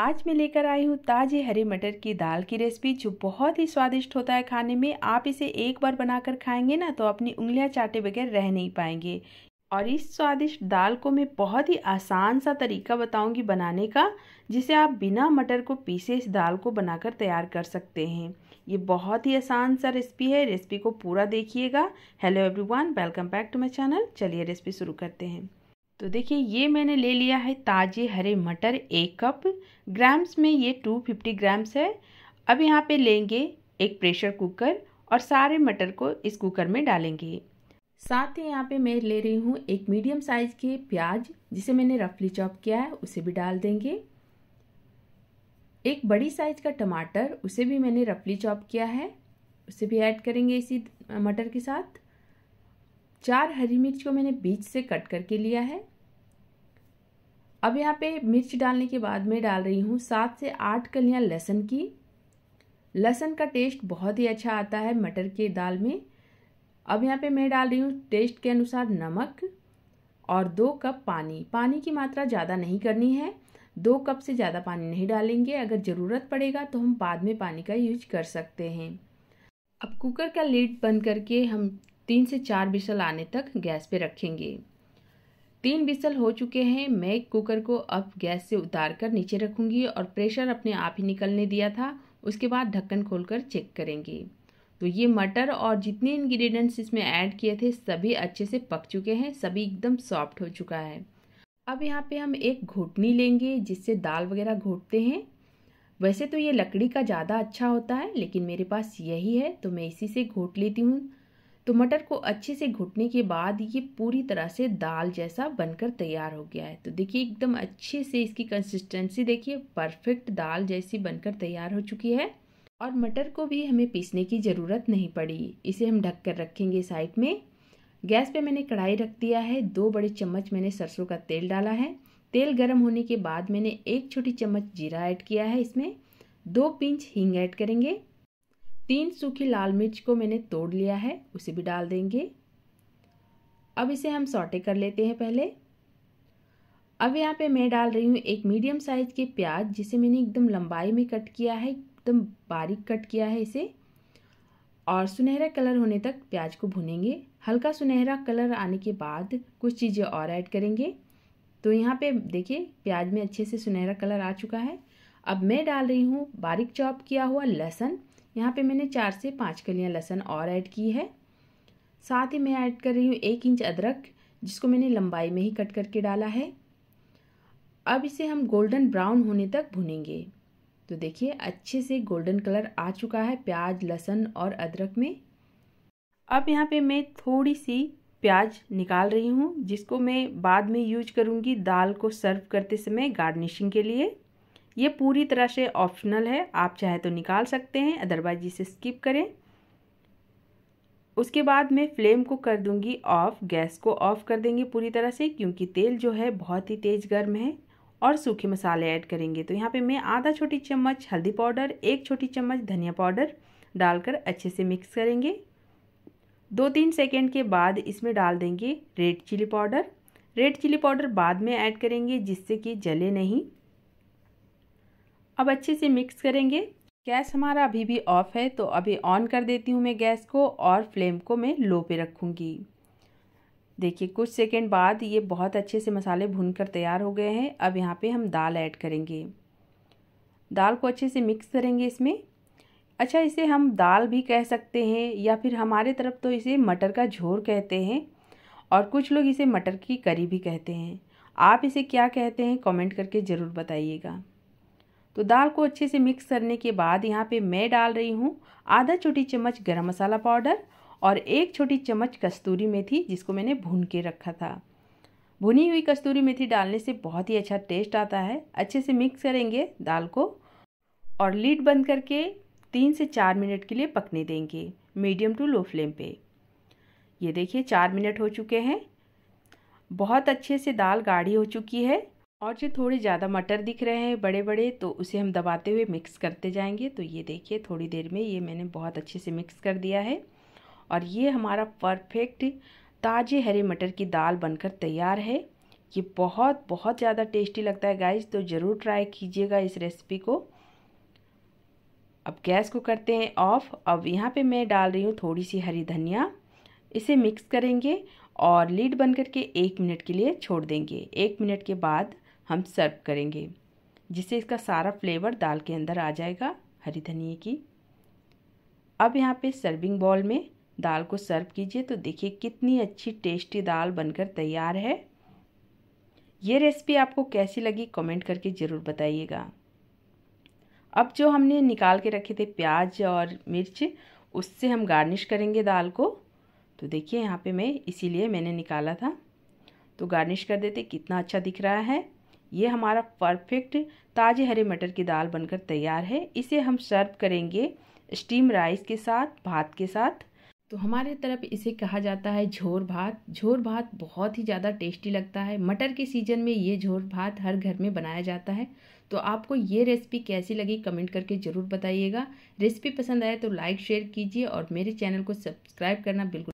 आज मैं लेकर आई हूँ ताजे हरे मटर की दाल की रेसिपी जो बहुत ही स्वादिष्ट होता है खाने में आप इसे एक बार बनाकर खाएंगे ना तो अपनी उंगलियां चाटे बगैर रह नहीं पाएंगे और इस स्वादिष्ट दाल को मैं बहुत ही आसान सा तरीका बताऊंगी बनाने का जिसे आप बिना मटर को पीसे इस दाल को बनाकर तैयार कर सकते हैं ये बहुत ही आसान सा रेसिपी है रेसिपी को पूरा देखिएगा hello everyone welcome back to my channel चलिए रेसिपी शुरू करते हैं तो देखिए ये मैंने ले लिया है ताजे हरे मटर एक कप ग्राम्स में ये टू फिफ्टी ग्राम्स है अब यहाँ पे लेंगे एक प्रेशर कुकर और सारे मटर को इस कुकर में डालेंगे साथ ही यहाँ पे मैं ले रही हूँ एक मीडियम साइज़ के प्याज जिसे मैंने रफली चॉप किया है उसे भी डाल देंगे एक बड़ी साइज का टमाटर उसे भी मैंने रफली चॉप किया है उसे भी ऐड करेंगे इसी मटर के साथ चार हरी मिर्च को मैंने बीच से कट करके लिया है अब यहाँ पे मिर्च डालने के बाद मैं डाल रही हूँ सात से आठ कलियाँ लहसुन की लहसुन का टेस्ट बहुत ही अच्छा आता है मटर के दाल में अब यहाँ पे मैं डाल रही हूँ टेस्ट के अनुसार नमक और दो कप पानी पानी की मात्रा ज़्यादा नहीं करनी है दो कप से ज़्यादा पानी नहीं डालेंगे अगर ज़रूरत पड़ेगा तो हम बाद में पानी का यूज कर सकते हैं अब कुकर का लीड बंद करके हम तीन से चार बिसल आने तक गैस पे रखेंगे तीन बिसल हो चुके हैं मैं कुकर को अब गैस से उतार कर नीचे रखूँगी और प्रेशर अपने आप ही निकलने दिया था उसके बाद ढक्कन खोलकर चेक करेंगे तो ये मटर और जितने इंग्रेडिएंट्स इसमें ऐड किए थे सभी अच्छे से पक चुके हैं सभी एकदम सॉफ्ट हो चुका है अब यहाँ पे हम एक घोटनी लेंगे जिससे दाल वगैरह घोटते हैं वैसे तो ये लकड़ी का ज़्यादा अच्छा होता है लेकिन मेरे पास यही है तो मैं इसी से घोट लेती हूँ तो मटर को अच्छे से घुटने के बाद ये पूरी तरह से दाल जैसा बनकर तैयार हो गया है तो देखिए एकदम अच्छे से इसकी कंसिस्टेंसी देखिए परफेक्ट दाल जैसी बनकर तैयार हो चुकी है और मटर को भी हमें पीसने की ज़रूरत नहीं पड़ी इसे हम ढक कर रखेंगे साइड में गैस पे मैंने कढ़ाई रख दिया है दो बड़े चम्मच मैंने सरसों का तेल डाला है तेल गर्म होने के बाद मैंने एक छोटी चम्मच जीरा ऐड किया है इसमें दो पिंच हींग ऐड करेंगे तीन सूखी लाल मिर्च को मैंने तोड़ लिया है उसे भी डाल देंगे अब इसे हम सॉटे कर लेते हैं पहले अब यहाँ पे मैं डाल रही हूँ एक मीडियम साइज के प्याज जिसे मैंने एकदम लंबाई में कट किया है एकदम बारीक कट किया है इसे और सुनहरा कलर होने तक प्याज को भुनेंगे हल्का सुनहरा कलर आने के बाद कुछ चीज़ें और ऐड करेंगे तो यहाँ पे देखिए प्याज में अच्छे से सुनहरा कलर आ चुका है अब मैं डाल रही हूँ बारीक चॉप किया हुआ लहसुन यहाँ पे मैंने चार से पाँच कलियाँ लहसन और ऐड की है साथ ही मैं ऐड कर रही हूँ एक इंच अदरक जिसको मैंने लंबाई में ही कट करके डाला है अब इसे हम गोल्डन ब्राउन होने तक भुनेंगे तो देखिए अच्छे से गोल्डन कलर आ चुका है प्याज लहसन और अदरक में अब यहाँ पे मैं थोड़ी सी प्याज निकाल रही हूँ जिसको मैं बाद में यूज करूँगी दाल को सर्व करते समय गार्निशिंग के लिए ये पूरी तरह से ऑप्शनल है आप चाहे तो निकाल सकते हैं अदरवाइज इसे स्किप करें उसके बाद मैं फ्लेम को कर दूंगी ऑफ गैस को ऑफ कर देंगे पूरी तरह से क्योंकि तेल जो है बहुत ही तेज़ गर्म है और सूखे मसाले ऐड करेंगे तो यहाँ पे मैं आधा छोटी चम्मच हल्दी पाउडर एक छोटी चम्मच धनिया पाउडर डालकर अच्छे से मिक्स करेंगे दो तीन सेकेंड के बाद इसमें डाल देंगे red chilli powder red chilli powder बाद में ऐड करेंगे जिससे कि जले नहीं अब अच्छे से मिक्स करेंगे गैस हमारा अभी भी ऑफ़ है तो अभी ऑन कर देती हूँ मैं गैस को और फ्लेम को मैं लो पे रखूँगी देखिए कुछ सेकेंड बाद ये बहुत अच्छे से मसाले भून कर तैयार हो गए हैं अब यहाँ पे हम दाल ऐड करेंगे दाल को अच्छे से मिक्स करेंगे इसमें अच्छा इसे हम दाल भी कह सकते हैं या फिर हमारे तरफ तो इसे मटर का झोर कहते हैं और कुछ लोग इसे मटर की करी भी कहते हैं आप इसे क्या कहते हैं कमेंट करके ज़रूर बताइएगा तो दाल को अच्छे से मिक्स करने के बाद यहाँ पे मैं डाल रही हूँ आधा छोटी चम्मच गरम मसाला पाउडर और एक छोटी चम्मच कस्तूरी मेथी जिसको मैंने भून के रखा था भुनी हुई कस्तूरी मेथी डालने से बहुत ही अच्छा टेस्ट आता है अच्छे से मिक्स करेंगे दाल को और लीड बंद करके तीन से चार मिनट के लिए पकने देंगे मीडियम टू लो फ्लेम पे ये देखिए चार मिनट हो चुके हैं बहुत अच्छे से दाल गाढ़ी हो चुकी है और जो थोड़े ज़्यादा मटर दिख रहे हैं बड़े बड़े तो उसे हम दबाते हुए मिक्स करते जाएंगे तो ये देखिए थोड़ी देर में ये मैंने बहुत अच्छे से मिक्स कर दिया है और ये हमारा परफेक्ट ताज़े हरे मटर की दाल बनकर तैयार है ये बहुत बहुत ज़्यादा टेस्टी लगता है गाइज तो ज़रूर ट्राई कीजिएगा इस रेसिपी को अब गैस को करते हैं ऑफ अब यहाँ पे मैं डाल रही हूँ थोड़ी सी हरी धनिया इसे मिक्स करेंगे और लीड बन करके एक मिनट के लिए छोड़ देंगे एक मिनट के बाद हम सर्व करेंगे जिससे इसका सारा फ्लेवर दाल के अंदर आ जाएगा हरी धनिए की अब यहाँ पे सर्विंग बॉल में दाल को सर्व कीजिए तो देखिए कितनी अच्छी टेस्टी दाल बनकर तैयार है ये रेसिपी आपको कैसी लगी कमेंट करके ज़रूर बताइएगा अब जो हमने निकाल के रखे थे प्याज और मिर्च उससे हम गार्निश करेंगे दाल को तो देखिए यहाँ पे मैं इसीलिए मैंने निकाला था तो गार्निश कर देते कितना अच्छा दिख रहा है ये हमारा परफेक्ट ताज़े हरे मटर की दाल बनकर तैयार है इसे हम सर्व करेंगे स्टीम राइस के साथ भात के साथ तो हमारे तरफ इसे कहा जाता है झोर भात झोर भात बहुत ही ज़्यादा टेस्टी लगता है मटर के सीज़न में ये झोर भात हर घर में बनाया जाता है तो आपको ये रेसिपी कैसी लगी कमेंट करके ज़रूर बताइएगा रेसिपी पसंद आए तो लाइक शेयर कीजिए और मेरे चैनल को सब्सक्राइब करना बिल्कुल